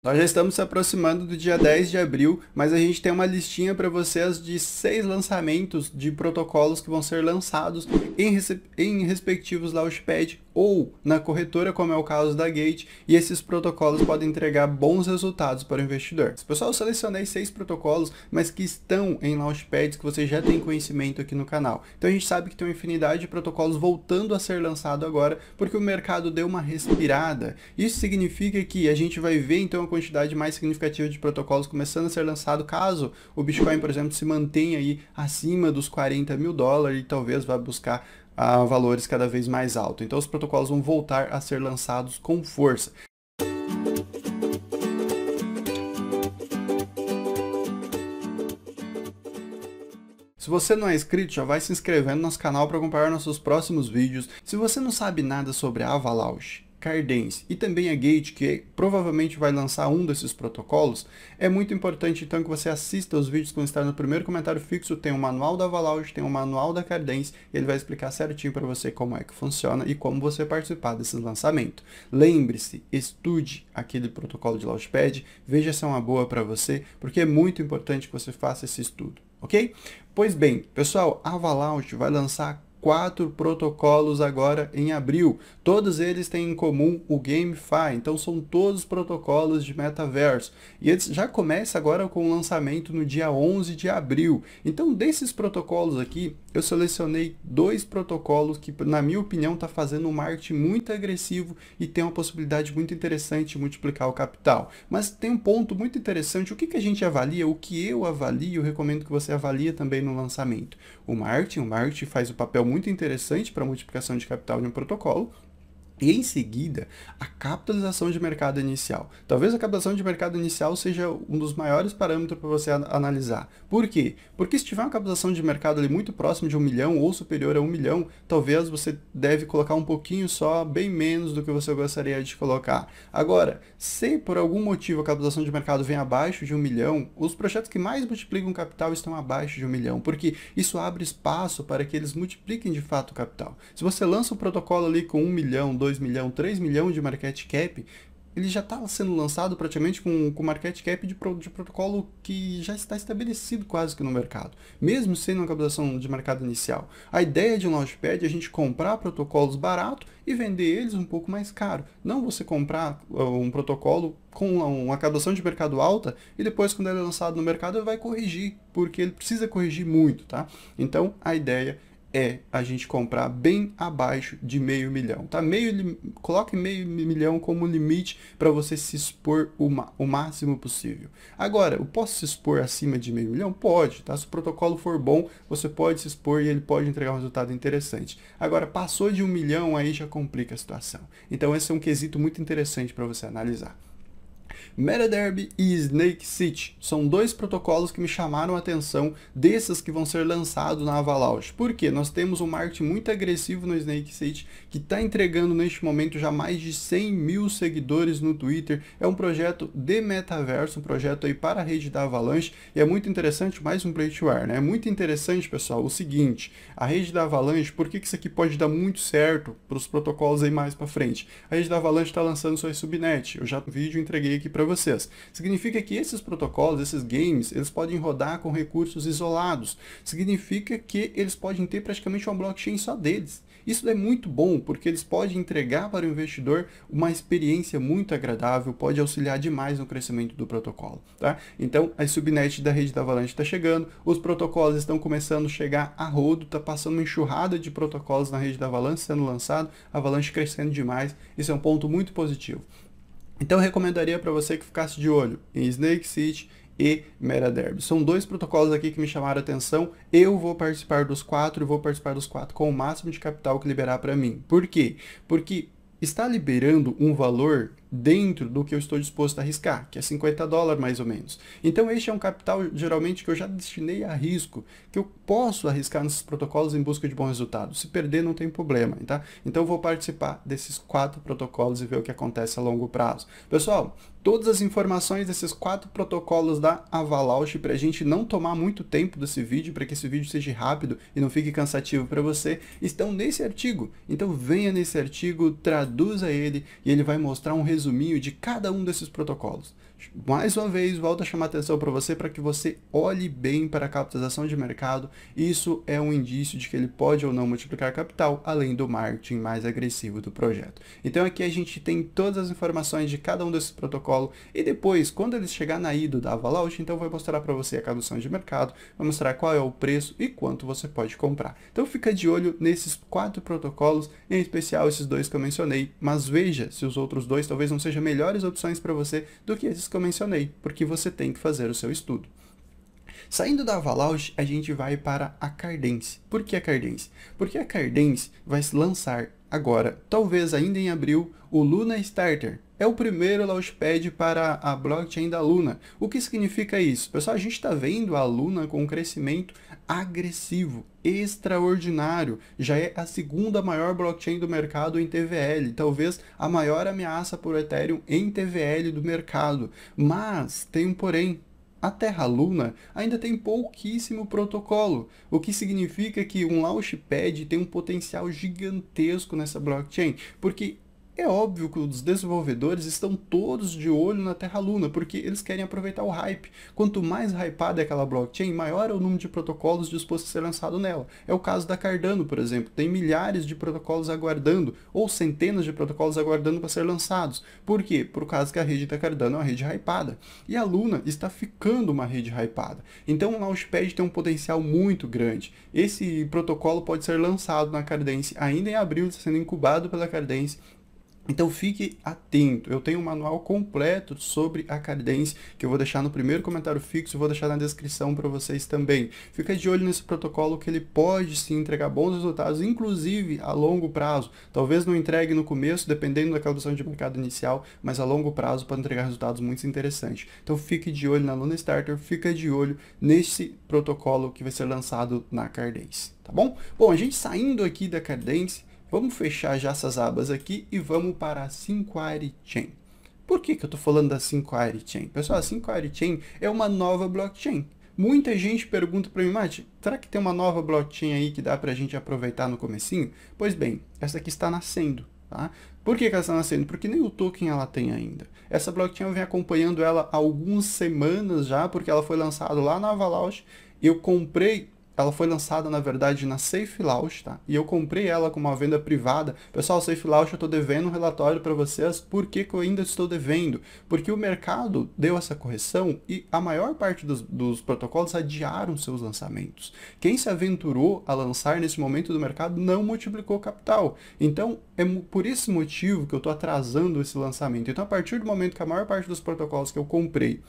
Nós já estamos se aproximando do dia 10 de abril, mas a gente tem uma listinha para vocês de seis lançamentos de protocolos que vão ser lançados em, em respectivos Launchpad ou na corretora, como é o caso da Gate, e esses protocolos podem entregar bons resultados para o investidor. Pessoal, eu selecionei seis protocolos, mas que estão em launchpads que você já tem conhecimento aqui no canal. Então a gente sabe que tem uma infinidade de protocolos voltando a ser lançado agora, porque o mercado deu uma respirada. Isso significa que a gente vai ver então a quantidade mais significativa de protocolos começando a ser lançado, caso o Bitcoin, por exemplo, se mantenha aí acima dos 40 mil dólares e talvez vá buscar a valores cada vez mais altos. Então os protocolos vão voltar a ser lançados com força. Se você não é inscrito, já vai se inscrevendo no nosso canal para acompanhar nossos próximos vídeos. Se você não sabe nada sobre a Avalanche, Cardense e também a Gate, que provavelmente vai lançar um desses protocolos, é muito importante então que você assista os vídeos que vão estar no primeiro comentário fixo, tem o um manual da Avalanche, tem o um manual da Cardense e ele vai explicar certinho para você como é que funciona e como você participar desse lançamento. Lembre-se, estude aquele protocolo de Launchpad, veja se é uma boa para você, porque é muito importante que você faça esse estudo, ok? Pois bem, pessoal, a Avalanche vai lançar quatro protocolos agora em abril. Todos eles têm em comum o GameFi, então são todos protocolos de metaverso. E eles já começa agora com o lançamento no dia 11 de abril. Então, desses protocolos aqui, eu selecionei dois protocolos que, na minha opinião, está fazendo um marketing muito agressivo e tem uma possibilidade muito interessante de multiplicar o capital. Mas tem um ponto muito interessante, o que, que a gente avalia, o que eu avalio, eu recomendo que você avalie também no lançamento. O marketing, o marketing faz o papel muito muito interessante para a multiplicação de capital de um protocolo, em seguida, a capitalização de mercado inicial. Talvez a capitalização de mercado inicial seja um dos maiores parâmetros para você analisar. Por quê? Porque se tiver uma capitalização de mercado ali muito próximo de um milhão ou superior a um milhão, talvez você deve colocar um pouquinho só, bem menos do que você gostaria de colocar. Agora, se por algum motivo a capitalização de mercado vem abaixo de um milhão, os projetos que mais multiplicam capital estão abaixo de um milhão, porque isso abre espaço para que eles multipliquem de fato o capital. Se você lança um protocolo ali com um milhão, dois 2 milhão, 3 milhão de market cap, ele já estava tá sendo lançado praticamente com, com market cap de, pro, de protocolo que já está estabelecido quase que no mercado, mesmo sendo uma captação de mercado inicial. A ideia de um launchpad é a gente comprar protocolos barato e vender eles um pouco mais caro. Não você comprar uh, um protocolo com uma captação de mercado alta e depois quando ele é lançado no mercado ele vai corrigir, porque ele precisa corrigir muito, tá? Então a ideia é a gente comprar bem abaixo de meio milhão, tá? Meio, coloque meio milhão como limite para você se expor o, o máximo possível. Agora, eu posso se expor acima de meio milhão? Pode, tá? Se o protocolo for bom, você pode se expor e ele pode entregar um resultado interessante. Agora, passou de um milhão, aí já complica a situação. Então, esse é um quesito muito interessante para você analisar. MetaDerby e Snake City são dois protocolos que me chamaram a atenção desses que vão ser lançados na Avalanche. Por quê? Nós temos um marketing muito agressivo no Snake City, que está entregando neste momento já mais de 100 mil seguidores no Twitter. É um projeto de metaverso, um projeto aí para a rede da Avalanche, e é muito interessante, mais um play to earn, né? É muito interessante, pessoal, o seguinte, a rede da Avalanche, por que, que isso aqui pode dar muito certo para os protocolos aí mais para frente? A rede da Avalanche está lançando suas subnet, eu já no vídeo entreguei aqui aqui para vocês. Significa que esses protocolos, esses games, eles podem rodar com recursos isolados. Significa que eles podem ter praticamente uma blockchain só deles. Isso é muito bom, porque eles podem entregar para o investidor uma experiência muito agradável, pode auxiliar demais no crescimento do protocolo. Tá? Então, a subnet da rede da Avalanche está chegando, os protocolos estão começando a chegar a rodo, está passando uma enxurrada de protocolos na rede da Avalanche sendo lançado, a Avalanche crescendo demais, isso é um ponto muito positivo. Então eu recomendaria para você que ficasse de olho em Snake City e MetaDerby. São dois protocolos aqui que me chamaram a atenção. Eu vou participar dos quatro e vou participar dos quatro com o máximo de capital que liberar para mim. Por quê? Porque está liberando um valor dentro do que eu estou disposto a arriscar, que é 50 dólares mais ou menos. Então este é um capital geralmente que eu já destinei a risco, que eu posso arriscar nesses protocolos em busca de bons resultados. Se perder não tem problema, tá? Então eu vou participar desses quatro protocolos e ver o que acontece a longo prazo. Pessoal, todas as informações desses quatro protocolos da Avalanche para a gente não tomar muito tempo desse vídeo, para que esse vídeo seja rápido e não fique cansativo para você, estão nesse artigo. Então venha nesse artigo, traduza ele e ele vai mostrar um resuminho de cada um desses protocolos mais uma vez, volto a chamar a atenção para você para que você olhe bem para a capitalização de mercado. Isso é um indício de que ele pode ou não multiplicar capital, além do marketing mais agressivo do projeto. Então aqui a gente tem todas as informações de cada um desses protocolos e depois, quando eles chegar na IDO da Avalanche, então vai mostrar para você a cadução de mercado, vai mostrar qual é o preço e quanto você pode comprar. Então fica de olho nesses quatro protocolos, em especial esses dois que eu mencionei, mas veja se os outros dois talvez não sejam melhores opções para você do que esses que eu mencionei, porque você tem que fazer o seu estudo. Saindo da Avalanche, a gente vai para a Cardense. Por que a Cardense? Porque a Cardense vai lançar Agora, talvez ainda em abril, o Luna Starter é o primeiro launchpad para a blockchain da Luna. O que significa isso? Pessoal, a gente está vendo a Luna com um crescimento agressivo, extraordinário. Já é a segunda maior blockchain do mercado em TVL, talvez a maior ameaça por Ethereum em TVL do mercado. Mas tem um porém, a Terra Luna ainda tem pouquíssimo protocolo, o que significa que um Launchpad tem um potencial gigantesco nessa blockchain, porque é óbvio que os desenvolvedores estão todos de olho na Terra Luna, porque eles querem aproveitar o hype. Quanto mais hypada é aquela blockchain, maior é o número de protocolos dispostos a ser lançado nela. É o caso da Cardano, por exemplo. Tem milhares de protocolos aguardando, ou centenas de protocolos aguardando para ser lançados. Por quê? Por causa que a rede da Cardano é uma rede hypada. E a Luna está ficando uma rede hypada. Então o Launchpad tem um potencial muito grande. Esse protocolo pode ser lançado na Cardense ainda em abril, está sendo incubado pela Cardense então fique atento, eu tenho um manual completo sobre a Cardense que eu vou deixar no primeiro comentário fixo, vou deixar na descrição para vocês também. Fica de olho nesse protocolo que ele pode se entregar bons resultados, inclusive a longo prazo. Talvez não entregue no começo, dependendo da calibração de mercado inicial, mas a longo prazo pode entregar resultados muito interessantes. Então fique de olho na Luna Starter, fica de olho nesse protocolo que vai ser lançado na Cardense, tá bom? Bom, a gente saindo aqui da Cardense, Vamos fechar já essas abas aqui e vamos para a 5ARI Chain. Por que, que eu estou falando da 5ARI Chain? Pessoal, a 5ARI Chain é uma nova blockchain. Muita gente pergunta para mim, Mate, será que tem uma nova blockchain aí que dá para a gente aproveitar no comecinho? Pois bem, essa aqui está nascendo. Tá? Por que, que ela está nascendo? Porque nem o token ela tem ainda. Essa blockchain eu venho acompanhando ela há algumas semanas já, porque ela foi lançada lá na Avalanche. Eu comprei ela foi lançada, na verdade, na Safe Launch, tá? E eu comprei ela com uma venda privada. Pessoal, Safe Launch, eu estou devendo um relatório para vocês. Por que, que eu ainda estou devendo? Porque o mercado deu essa correção e a maior parte dos, dos protocolos adiaram seus lançamentos. Quem se aventurou a lançar nesse momento do mercado não multiplicou capital. Então, é por esse motivo que eu estou atrasando esse lançamento. Então, a partir do momento que a maior parte dos protocolos que eu comprei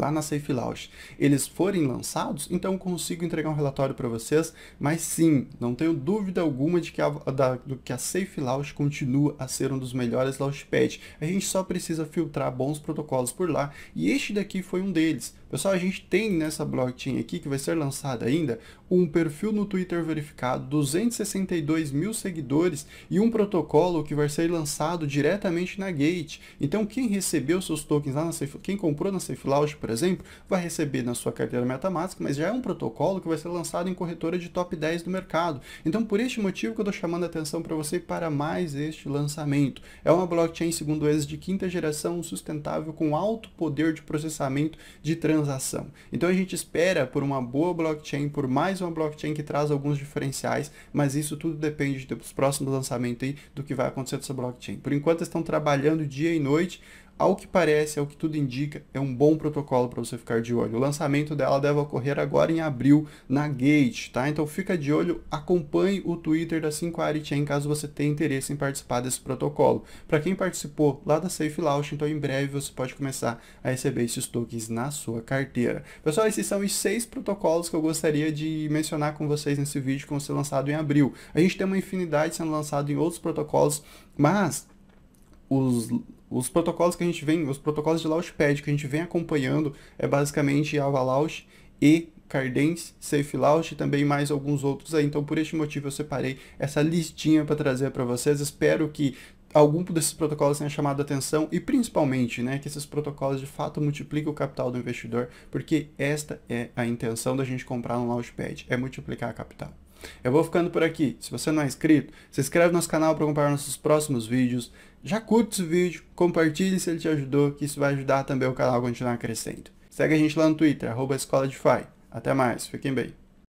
lá na Safe Launch, eles forem lançados, então eu consigo entregar um relatório para vocês, mas sim, não tenho dúvida alguma de que a, da, do que a Safe Launch continua a ser um dos melhores Launchpad. A gente só precisa filtrar bons protocolos por lá, e este daqui foi um deles. Pessoal, a gente tem nessa blockchain aqui, que vai ser lançada ainda, um perfil no Twitter verificado, 262 mil seguidores e um protocolo que vai ser lançado diretamente na Gate. Então, quem recebeu seus tokens lá na Safe, quem comprou na SafeLounge, por exemplo, vai receber na sua carteira MetaMask, mas já é um protocolo que vai ser lançado em corretora de top 10 do mercado. Então, por este motivo que eu estou chamando a atenção para você para mais este lançamento. É uma blockchain, segundo eles, de quinta geração, sustentável, com alto poder de processamento de transações transação. Então a gente espera por uma boa blockchain, por mais uma blockchain que traz alguns diferenciais, mas isso tudo depende dos próximos lançamentos aí, do que vai acontecer dessa blockchain. Por enquanto estão trabalhando dia e noite, ao que parece, ao que tudo indica, é um bom protocolo para você ficar de olho. O lançamento dela deve ocorrer agora em abril na Gate, tá? Então fica de olho, acompanhe o Twitter da 5ari Chain caso você tenha interesse em participar desse protocolo. Para quem participou lá da Safe Launch, então em breve você pode começar a receber esses tokens na sua carteira. Pessoal, esses são os seis protocolos que eu gostaria de mencionar com vocês nesse vídeo que vão ser lançados em abril. A gente tem uma infinidade sendo lançado em outros protocolos, mas os, os protocolos que a gente vem, os protocolos de Launchpad que a gente vem acompanhando é basicamente Avalanche e Cardence, SafeLaunch e também mais alguns outros aí. Então, por este motivo, eu separei essa listinha para trazer para vocês. Espero que algum desses protocolos tenha chamado a atenção e principalmente, né, que esses protocolos de fato multipliquem o capital do investidor, porque esta é a intenção da gente comprar um Launchpad, é multiplicar a capital. Eu vou ficando por aqui. Se você não é inscrito, se inscreve no nosso canal para acompanhar nossos próximos vídeos. Já curte esse vídeo, compartilhe se ele te ajudou, que isso vai ajudar também o canal a continuar crescendo. Segue a gente lá no Twitter, arroba Escola de Fai. Até mais, fiquem bem.